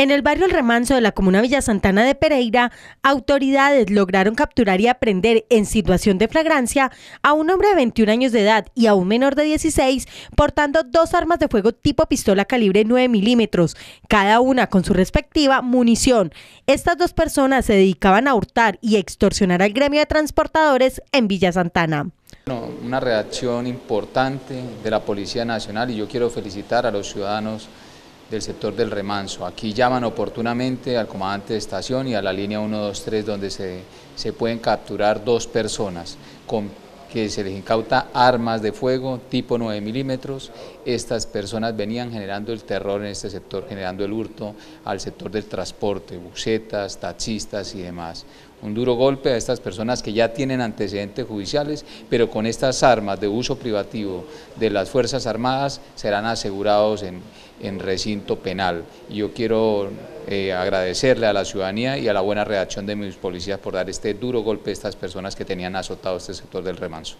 En el barrio El Remanso de la comuna Villa Santana de Pereira, autoridades lograron capturar y aprender en situación de flagrancia a un hombre de 21 años de edad y a un menor de 16 portando dos armas de fuego tipo pistola calibre 9 milímetros, cada una con su respectiva munición. Estas dos personas se dedicaban a hurtar y extorsionar al gremio de transportadores en Villa Santana. una reacción importante de la Policía Nacional y yo quiero felicitar a los ciudadanos del sector del remanso. Aquí llaman oportunamente al comandante de estación y a la línea 123 donde se, pueden capturar dos personas con que se les incauta armas de fuego tipo 9 milímetros. Estas personas venían generando el terror en este sector, generando el hurto al sector del transporte, bucetas, taxistas y demás un duro golpe a estas personas que ya tienen antecedentes judiciales, pero con estas armas de uso privativo de las Fuerzas Armadas serán asegurados en, recinto penal. yo quiero eh, agradecerle a la ciudadanía y a la buena redacción de mis policías por dar este duro golpe a estas personas que tenían azotado este sector del remanso.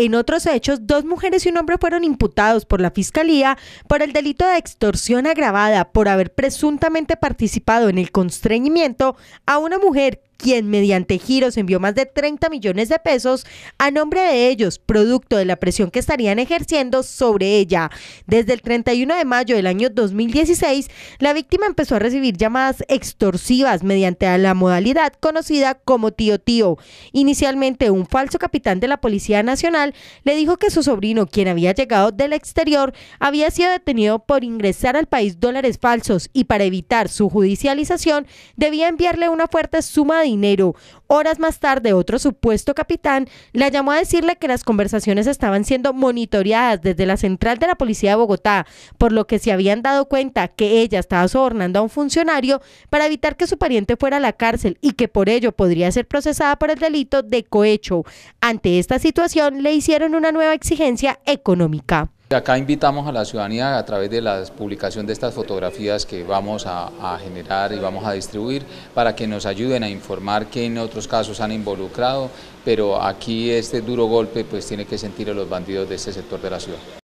En otros hechos, dos mujeres y un hombre fueron imputados por la Fiscalía por el delito de extorsión agravada por haber presuntamente participado en el constreñimiento a una mujer quien mediante giros envió más de 30 millones de pesos a nombre de ellos, producto de la presión que estarían ejerciendo sobre ella. Desde el 31 de mayo del año 2016, la víctima empezó a recibir llamadas extorsivas mediante la modalidad conocida como tío tío. Inicialmente, un falso capitán de la Policía Nacional le dijo que su sobrino, quien había llegado del exterior, había sido detenido por ingresar al país dólares falsos y para evitar su judicialización debía enviarle una fuerte suma de dinero. Horas más tarde, otro supuesto capitán la llamó a decirle que las conversaciones estaban siendo monitoreadas desde la central de la policía de Bogotá, por lo que se habían dado cuenta que ella estaba sobornando a un funcionario para evitar que su pariente fuera a la cárcel y que por ello podría ser procesada por el delito de cohecho. Ante esta situación, le hicieron una nueva exigencia económica. Acá invitamos a la ciudadanía a través de la publicación de estas fotografías que vamos a, generar y vamos a distribuir para que nos ayuden a informar que en otros casos han involucrado, pero aquí este duro golpe pues tiene que sentir a los bandidos de este sector de la ciudad.